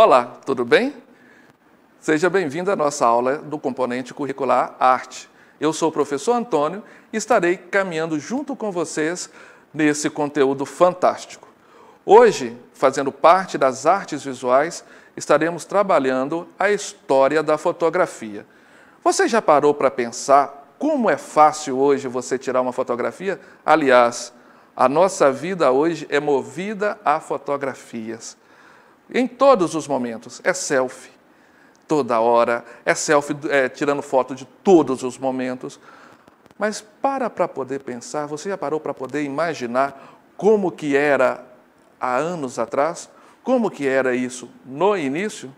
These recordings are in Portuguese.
Olá, tudo bem? Seja bem-vindo à nossa aula do componente curricular Arte. Eu sou o professor Antônio e estarei caminhando junto com vocês nesse conteúdo fantástico. Hoje, fazendo parte das artes visuais, estaremos trabalhando a história da fotografia. Você já parou para pensar como é fácil hoje você tirar uma fotografia? Aliás, a nossa vida hoje é movida a fotografias. Em todos os momentos. É selfie. Toda hora. É selfie é, tirando foto de todos os momentos. Mas para para poder pensar, você já parou para poder imaginar como que era há anos atrás? Como que era isso no início?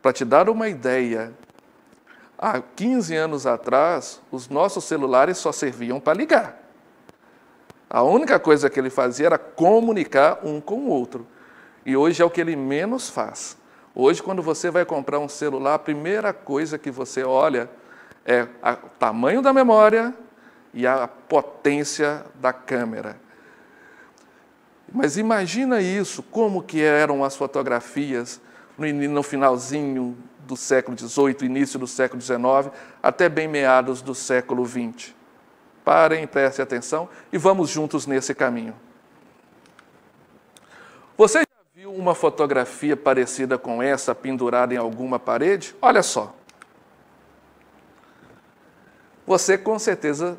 Para te dar uma ideia, há 15 anos atrás, os nossos celulares só serviam para ligar. A única coisa que ele fazia era comunicar um com o outro. E hoje é o que ele menos faz. Hoje, quando você vai comprar um celular, a primeira coisa que você olha é o tamanho da memória e a potência da câmera. Mas imagina isso, como que eram as fotografias no, finalzinho do século XVIII, início do século XIX, até bem meados do século XX. Parem, prestem atenção e vamos juntos nesse caminho. Vocês uma fotografia parecida com essa pendurada em alguma parede? Olha só. Você com certeza,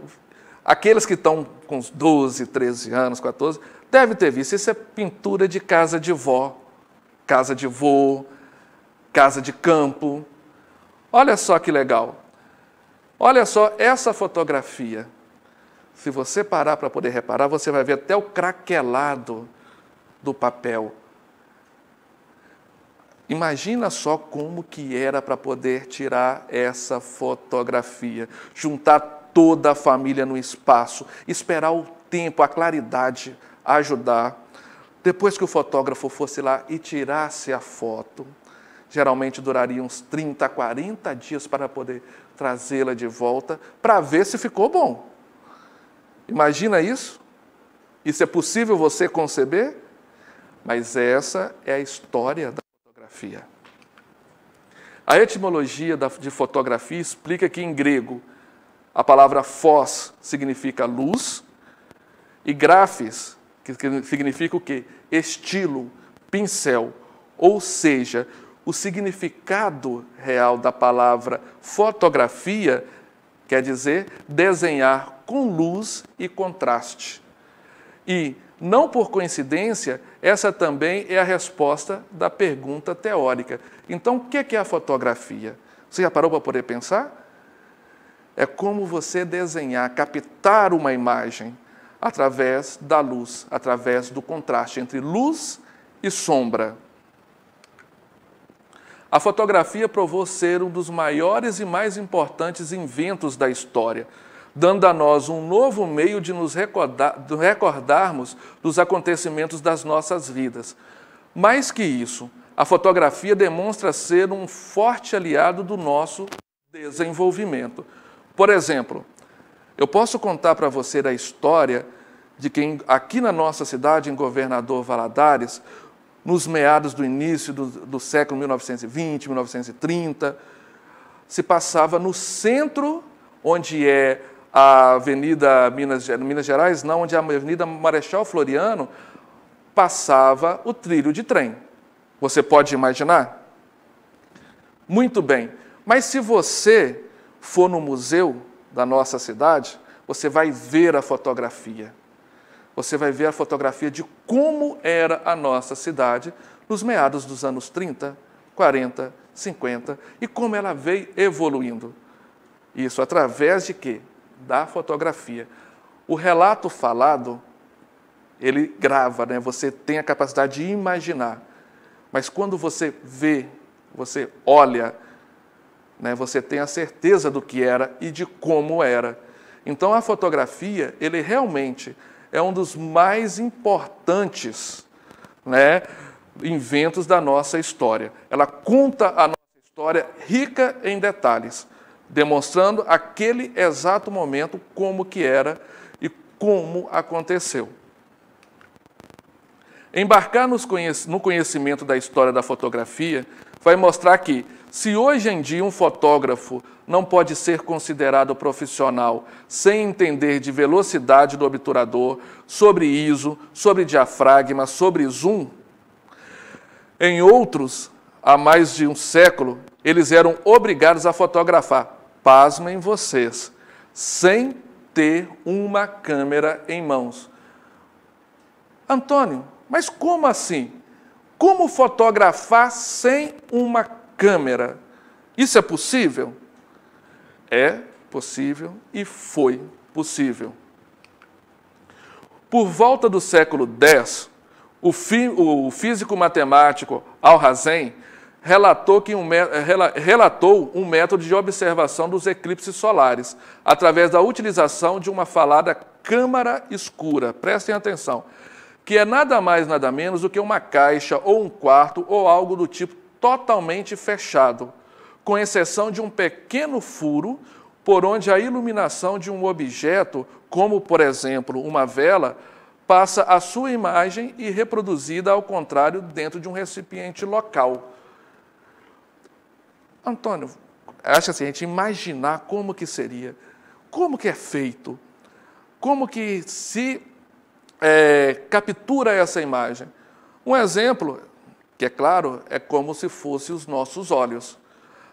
aqueles que estão com 12, 13 anos, 14, deve ter visto. Isso é pintura de casa de vó, casa de vô, casa de campo. Olha só que legal. Olha só essa fotografia. Se você parar para poder reparar, você vai ver até o craquelado do papel. Imagina só como que era para poder tirar essa fotografia, juntar toda a família no espaço, esperar o tempo, a claridade ajudar. Depois que o fotógrafo fosse lá e tirasse a foto, geralmente duraria uns 30, 40 dias para poder trazê-la de volta para ver se ficou bom. Imagina isso? Isso é possível você conceber? Mas essa é a história da fotografia. A etimologia de fotografia explica que em grego a palavra fós significa luz e grafes, que significa o quê? Estilo, pincel. Ou seja, o significado real da palavra fotografia quer dizer desenhar com luz e contraste. E não por coincidência, essa também é a resposta da pergunta teórica. Então, o é que é a fotografia? Você já parou para poder pensar? É como você desenhar, captar uma imagem através da luz, através do contraste entre luz e sombra. A fotografia provou ser um dos maiores e mais importantes inventos da história dando a nós um novo meio de nos recordar, de recordarmos dos acontecimentos das nossas vidas. Mais que isso, a fotografia demonstra ser um forte aliado do nosso desenvolvimento. Por exemplo, eu posso contar para você a história de quem aqui na nossa cidade, em Governador Valadares, nos meados do início do, do, século 1920, 1930, se passava no centro, onde é a Avenida Minas, Minas Gerais, não, onde é a Avenida Marechal Floriano passava o trilho de trem. Você pode imaginar? Muito bem. Mas se você for no museu da nossa cidade, você vai ver a fotografia. Você vai ver a fotografia de como era a nossa cidade nos meados dos anos 30, 40, 50 e como ela veio evoluindo. Isso através de quê? da fotografia. O relato falado, ele grava, né? você tem a capacidade de imaginar. Mas quando você vê, você olha, né? você tem a certeza do que era e de como era. Então a fotografia, ele realmente é um dos mais importantes né, inventos da nossa história. Ela conta a nossa história rica em detalhes demonstrando aquele exato momento como que era e como aconteceu. Embarcar no conhecimento da história da fotografia vai mostrar que, se hoje em dia um fotógrafo não pode ser considerado profissional sem entender de velocidade do obturador, sobre ISO, sobre diafragma, sobre zoom, em outros, há mais de um século, eles eram obrigados a fotografar pasmem vocês, sem ter uma câmera em mãos. Antônio, mas como assim? Como fotografar sem uma câmera? Isso é possível? É possível e foi possível. Por volta do século X, o, físico matemático Alhazen relatou, que um, relatou um método de observação dos eclipses solares, através da utilização de uma falada câmara escura. Prestem atenção. Que é nada mais, nada menos do que uma caixa ou um quarto ou algo do tipo totalmente fechado, com exceção de um pequeno furo por onde a iluminação de um objeto, como por exemplo uma vela, passa a sua imagem e reproduzida ao contrário dentro de um recipiente local. Antônio, acho assim, a gente imaginar como que seria, como que é feito, como que se é, captura essa imagem. Um exemplo, que é claro, é como se fossem os nossos olhos.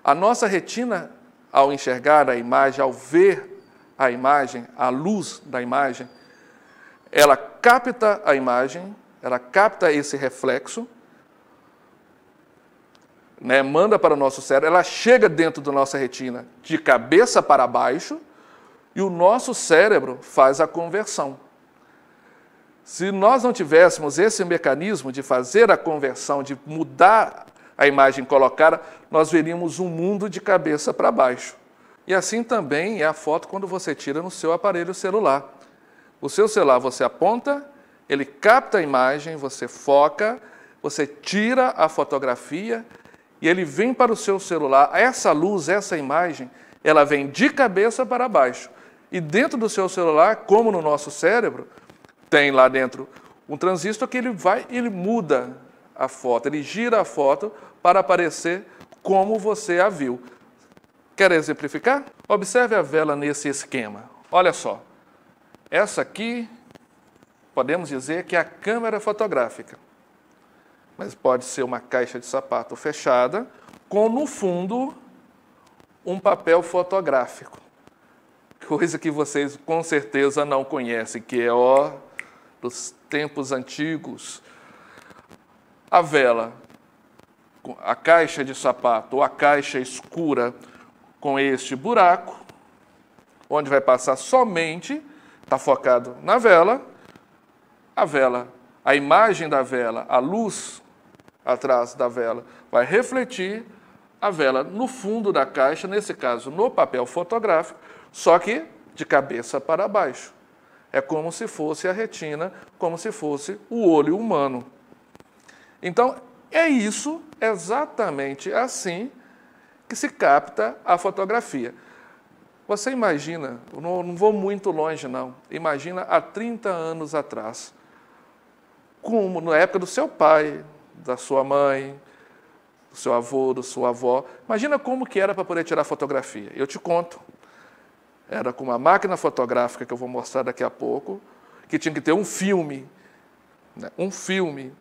A nossa retina, ao enxergar a imagem, ao ver a imagem, a luz da imagem, ela capta a imagem, ela capta esse reflexo, né, manda para o nosso cérebro, ela chega dentro da nossa retina de cabeça para baixo e o nosso cérebro faz a conversão. Se nós não tivéssemos esse mecanismo de fazer a conversão, de mudar a imagem colocada, nós veríamos um mundo de cabeça para baixo. E assim também é a foto quando você tira no seu aparelho celular. O seu celular você aponta, ele capta a imagem, você foca, você tira a fotografia e ele vem para o seu celular, essa luz, essa imagem, ela vem de cabeça para baixo. E dentro do seu celular, como no nosso cérebro, tem lá dentro um transistor que ele vai, ele muda a foto, ele gira a foto para aparecer como você a viu. Quer exemplificar? Observe a vela nesse esquema. Olha só. Essa aqui podemos dizer que é a câmera fotográfica mas pode ser uma caixa de sapato fechada, com no fundo um papel fotográfico. Coisa que vocês com certeza não conhecem, que é ó dos tempos antigos. A vela, a caixa de sapato ou a caixa escura com este buraco, onde vai passar somente, está focado na vela, a vela, a imagem da vela, a luz atrás da vela, vai refletir a vela no fundo da caixa, nesse caso no papel fotográfico, só que de cabeça para baixo. É como se fosse a retina, como se fosse o olho humano. Então, é isso, exatamente assim, que se capta a fotografia. Você imagina, não, não vou muito longe não, imagina há 30 anos atrás, como na época do seu pai, da sua mãe, do seu avô, da sua avó. Imagina como que era para poder tirar fotografia. Eu te conto. Era com uma máquina fotográfica que eu vou mostrar daqui a pouco, que tinha que ter um filme, né? um filme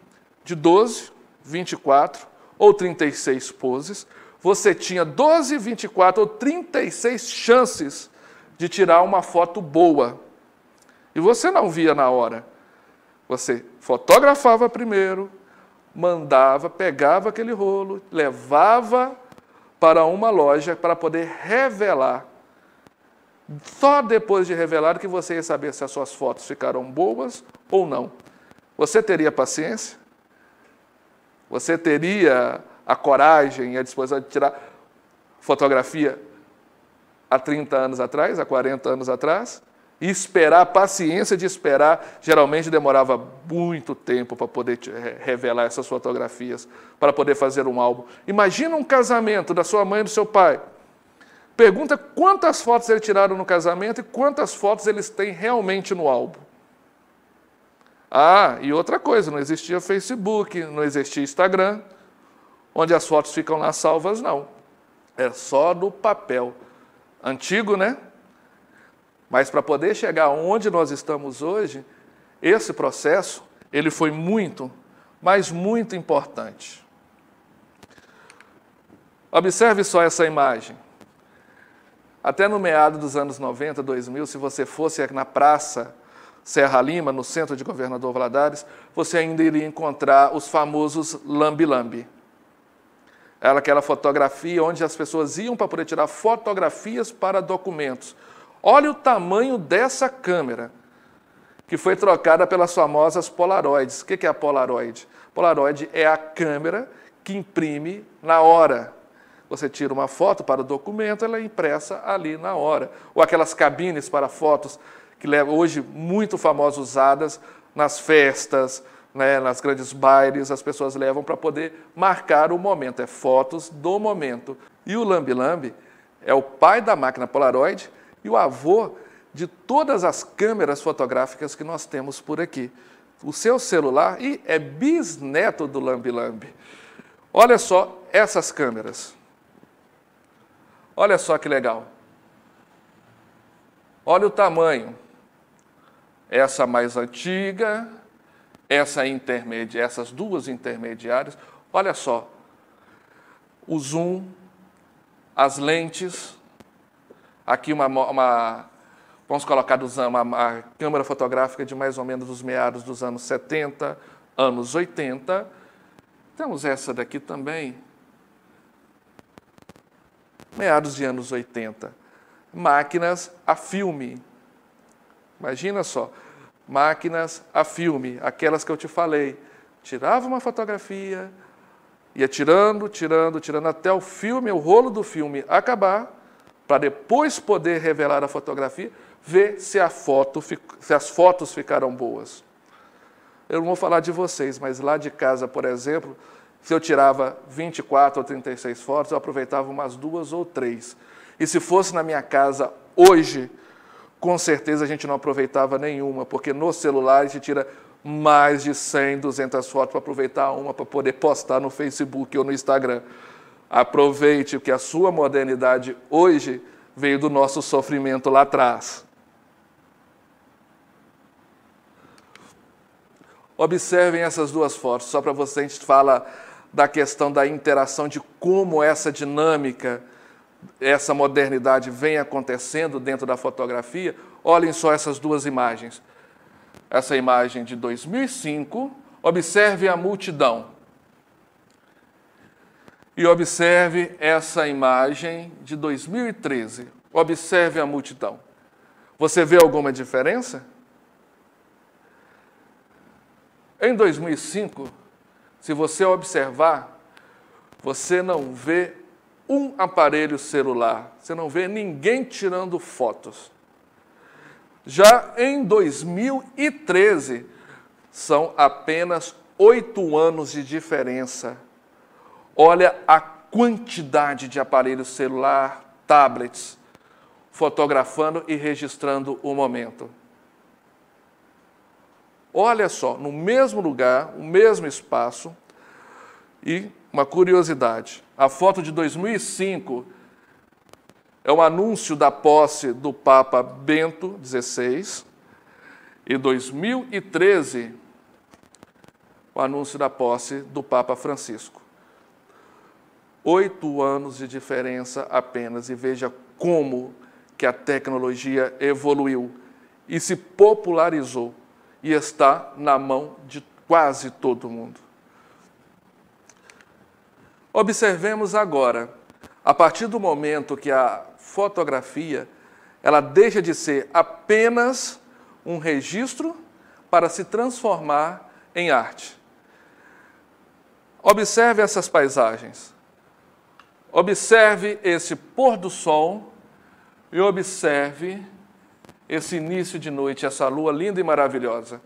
de 12, 24 ou 36 poses. Você tinha 12, 24 ou 36 chances de tirar uma foto boa. E você não via na hora. Você fotografava primeiro, mandava, pegava aquele rolo, levava para uma loja para poder revelar. Só depois de revelar que você ia saber se as suas fotos ficaram boas ou não. Você teria paciência? Você teria a coragem e a disposição de tirar fotografia há 30 anos atrás, há 40 anos atrás? E esperar, a paciência de esperar, geralmente demorava muito tempo para poder revelar essas fotografias, para poder fazer um álbum. Imagina um casamento da sua mãe e do seu pai. Pergunta quantas fotos eles tiraram no casamento e quantas fotos eles têm realmente no álbum. Ah, e outra coisa, não existia Facebook, não existia Instagram, onde as fotos ficam lá salvas, não. É só no papel. Antigo, né? Mas para poder chegar onde nós estamos hoje, esse processo, ele foi muito, mas muito importante. Observe só essa imagem. Até no meado dos anos 90, 2000, se você fosse na praça Serra Lima, no centro de Governador Valadares, você ainda iria encontrar os famosos lambi-lambi. Era aquela fotografia onde as pessoas iam para poder tirar fotografias para documentos. Olha o tamanho dessa câmera, que foi trocada pelas famosas Polaroids. O que é a Polaroid? Polaroid é a câmera que imprime na hora. Você tira uma foto para o documento, ela é impressa ali na hora. Ou aquelas cabines para fotos que levam hoje muito famosas usadas nas festas, né, nas grandes bailes, as pessoas levam para poder marcar o momento. É fotos do momento. E o Lambi Lambi é o pai da máquina Polaroid o avô de todas as câmeras fotográficas que nós temos por aqui. O seu celular e é bisneto do Lambi Lambi. Olha só essas câmeras. Olha só que legal. Olha o tamanho. Essa mais antiga, essa intermediária, essas duas intermediárias. Olha só. O zoom, as lentes, aqui uma, uma vamos colocar a uma, uma câmera fotográfica de mais ou menos os meados dos anos 70, anos 80. Temos essa daqui também, meados de anos 80. Máquinas a filme. Imagina só, máquinas a filme, aquelas que eu te falei. Tirava uma fotografia, ia tirando, tirando, tirando até o filme, o rolo do filme acabar para depois poder revelar a fotografia, ver se, a foto, se as fotos ficaram boas. Eu não vou falar de vocês, mas lá de casa, por exemplo, se eu tirava 24 ou 36 fotos, eu aproveitava umas duas ou três. E se fosse na minha casa hoje, com certeza a gente não aproveitava nenhuma, porque no celular a gente tira mais de 100, 200 fotos para aproveitar uma para poder postar no Facebook ou no Instagram. Aproveite o que a sua modernidade hoje veio do nosso sofrimento lá atrás. Observem essas duas fotos, só para vocês fala da questão da interação de como essa dinâmica, essa modernidade vem acontecendo dentro da fotografia. Olhem só essas duas imagens. Essa imagem de 2005, observe a multidão. E observe essa imagem de 2013. Observe a multidão. Você vê alguma diferença? Em 2005, se você observar, você não vê um aparelho celular, você não vê ninguém tirando fotos. Já em 2013, são apenas oito anos de diferença Olha a quantidade de aparelhos celular, tablets, fotografando e registrando o momento. Olha só, no mesmo lugar, o mesmo espaço, e uma curiosidade: a foto de 2005 é um anúncio da posse do Papa Bento XVI, e 2013, o anúncio da posse do Papa Francisco oito anos de diferença apenas e veja como que a tecnologia evoluiu e se popularizou e está na mão de quase todo mundo. Observemos agora, a partir do momento que a fotografia ela deixa de ser apenas um registro para se transformar em arte. Observe essas paisagens. Observe esse pôr do sol e observe esse início de noite, essa lua linda e maravilhosa.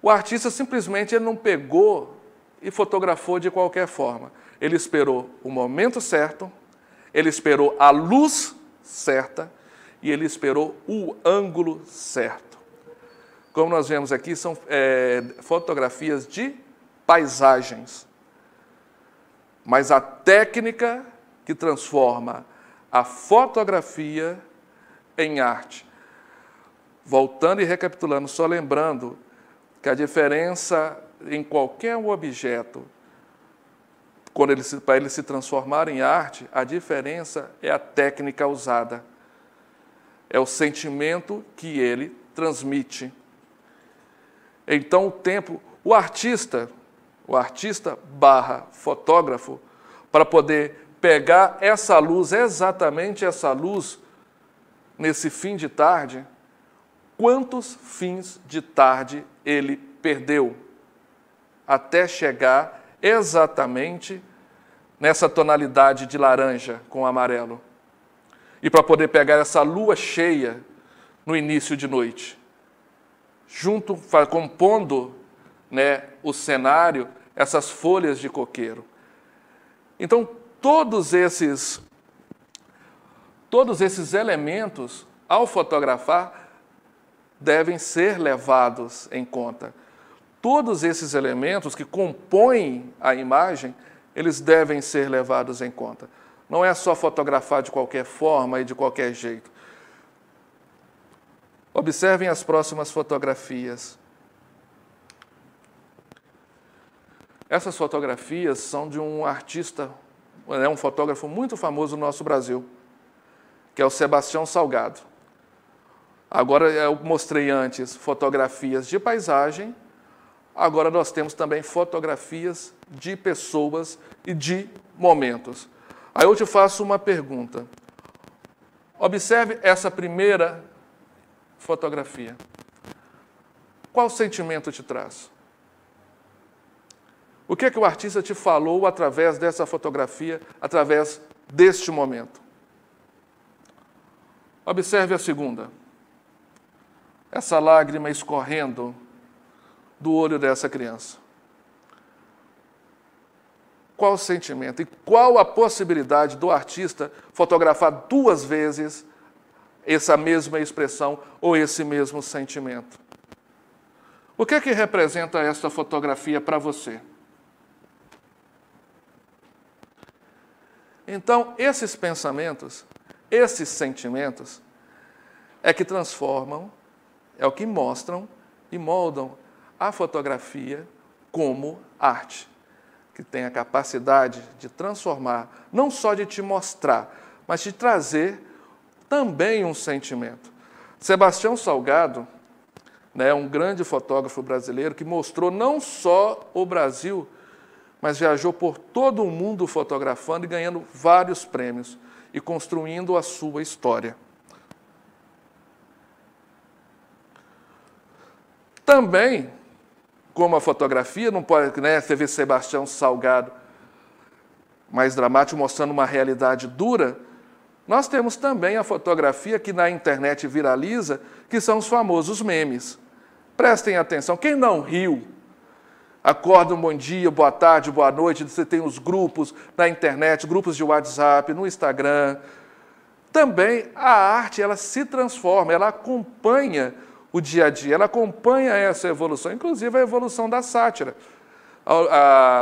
O artista simplesmente ele não pegou e fotografou de qualquer forma. Ele esperou o momento certo, ele esperou a luz certa e ele esperou o ângulo certo. Como nós vemos aqui, são é, fotografias de paisagens mas a técnica que transforma a fotografia em arte. Voltando e recapitulando, só lembrando que a diferença em qualquer objeto, quando ele se, para ele se transformar em arte, a diferença é a técnica usada, é o sentimento que ele transmite. Então, o tempo, o artista, o artista barra fotógrafo, para poder pegar essa luz, exatamente essa luz, nesse fim de tarde, quantos fins de tarde ele perdeu, até chegar exatamente nessa tonalidade de laranja com amarelo. E para poder pegar essa lua cheia no início de noite, junto, compondo né, o cenário, essas folhas de coqueiro. Então, todos esses todos esses elementos ao fotografar devem ser levados em conta. Todos esses elementos que compõem a imagem, eles devem ser levados em conta. Não é só fotografar de qualquer forma e de qualquer jeito. Observem as próximas fotografias. Essas fotografias são de um artista, é um fotógrafo muito famoso no nosso Brasil, que é o Sebastião Salgado. Agora eu mostrei antes fotografias de paisagem, agora nós temos também fotografias de pessoas e de momentos. Aí eu te faço uma pergunta. Observe essa primeira fotografia. Qual sentimento te traz? O que é que o artista te falou através dessa fotografia, através deste momento? Observe a segunda. Essa lágrima escorrendo do olho dessa criança. Qual o sentimento e qual a possibilidade do artista fotografar duas vezes essa mesma expressão ou esse mesmo sentimento? O que é que representa esta fotografia para você? Então, esses pensamentos, esses sentimentos, é que transformam, é o que mostram e moldam a fotografia como arte, que tem a capacidade de transformar, não só de te mostrar, mas de trazer também um sentimento. Sebastião Salgado, né, um grande fotógrafo brasileiro que mostrou não só o Brasil, mas viajou por todo o mundo fotografando e ganhando vários prêmios e construindo a sua história. Também, como a fotografia, não pode, né, você vê Sebastião Salgado mais dramático, mostrando uma realidade dura, nós temos também a fotografia que na internet viraliza, que são os famosos memes. Prestem atenção, quem não riu Acorda um bom dia, boa tarde, boa noite. Você tem os grupos na internet, grupos de WhatsApp, no Instagram. Também a arte ela se transforma, ela acompanha o dia a dia, ela acompanha essa evolução, inclusive a evolução da sátira.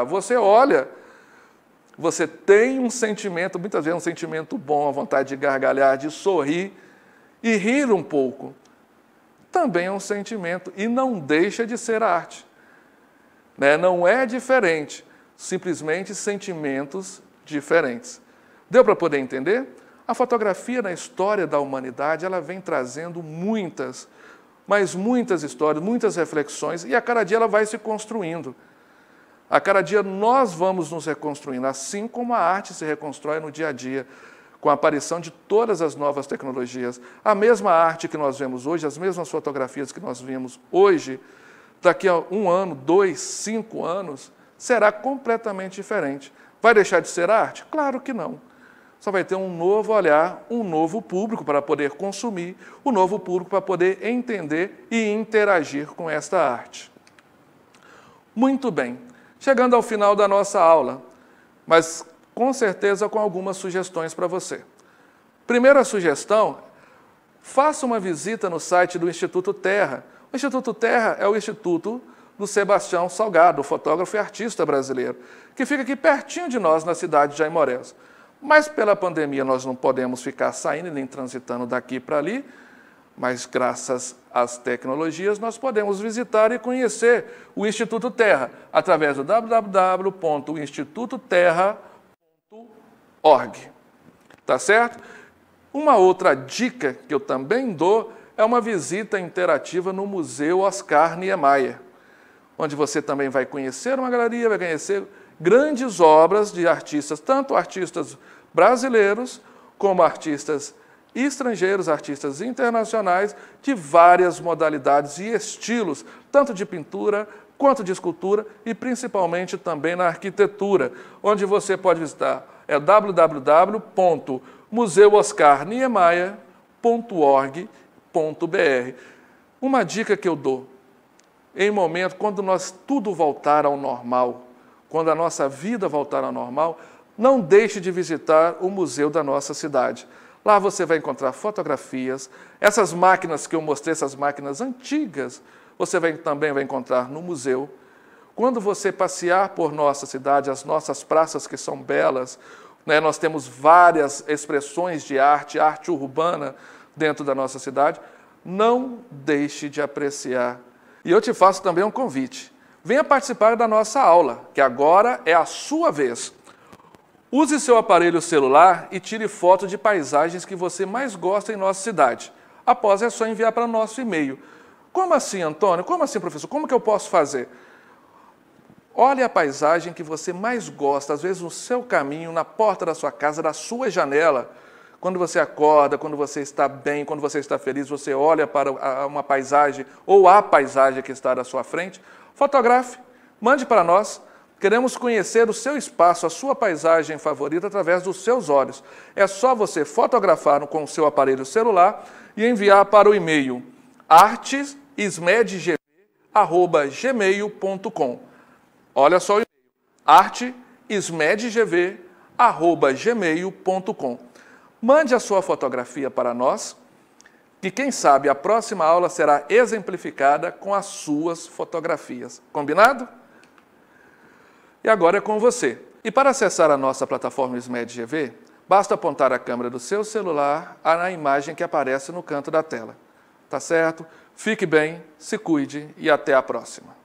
Você olha, você tem um sentimento, muitas vezes um sentimento bom, a vontade de gargalhar, de sorrir e rir um pouco. Também é um sentimento e não deixa de ser arte. Né? Não é diferente, simplesmente sentimentos diferentes. Deu para poder entender? A fotografia na história da humanidade, ela vem trazendo muitas, mas muitas histórias, muitas reflexões, e a cada dia ela vai se construindo. A cada dia nós vamos nos reconstruindo, assim como a arte se reconstrói no dia a dia, com a aparição de todas as novas tecnologias. A mesma arte que nós vemos hoje, as mesmas fotografias que nós vemos hoje, daqui a um ano, dois, cinco anos, será completamente diferente. Vai deixar de ser arte? Claro que não. Só vai ter um novo olhar, um novo público para poder consumir, um novo público para poder entender e interagir com esta arte. Muito bem, chegando ao final da nossa aula, mas com certeza com algumas sugestões para você. Primeira sugestão Faça uma visita no site do Instituto Terra. O Instituto Terra é o instituto do Sebastião Salgado, fotógrafo e artista brasileiro, que fica aqui pertinho de nós, na cidade de Jaimorés. Mas pela pandemia nós não podemos ficar saindo nem transitando daqui para ali, mas graças às tecnologias nós podemos visitar e conhecer o Instituto Terra através do www.institutoterra.org. Tá certo? Uma outra dica que eu também dou é uma visita interativa no Museu Oscar Niemeyer, onde você também vai conhecer uma galeria, vai conhecer grandes obras de artistas, tanto artistas brasileiros como artistas estrangeiros, artistas internacionais de várias modalidades e estilos, tanto de pintura quanto de escultura e principalmente também na arquitetura, onde você pode visitar é www museooscarniemeyer.org.br. Uma dica que eu dou, em momento, quando nós tudo voltar ao normal, quando a nossa vida voltar ao normal, não deixe de visitar o museu da nossa cidade. Lá você vai encontrar fotografias, essas máquinas que eu mostrei, essas máquinas antigas, você vai, também vai encontrar no museu. Quando você passear por nossa cidade, as nossas praças que são belas, né? Nós temos várias expressões de arte, arte urbana dentro da nossa cidade. Não deixe de apreciar. E eu te faço também um convite. Venha participar da nossa aula, que agora é a sua vez. Use seu aparelho celular e tire foto de paisagens que você mais gosta em nossa cidade. Após é só enviar para o nosso e-mail. Como assim, Antônio? Como assim, professor? Como que eu posso fazer? Olhe a paisagem que você mais gosta, às vezes no seu caminho, na porta da sua casa, da sua janela. Quando você acorda, quando você está bem, quando você está feliz, você olha para uma paisagem ou a paisagem que está à sua frente, fotografe, mande para nós. Queremos conhecer o seu espaço, a sua paisagem favorita através dos seus olhos. É só você fotografar com o seu aparelho celular e enviar para o e-mail artesismedgb@gmail.com Olha só o e-mail. artesmedgv.gmail.com Mande a sua fotografia para nós, que quem sabe a próxima aula será exemplificada com as suas fotografias. Combinado? E agora é com você. E para acessar a nossa plataforma SMEDGV, basta apontar a câmera do seu celular à imagem que aparece no canto da tela. Tá certo? Fique bem, se cuide e até a próxima.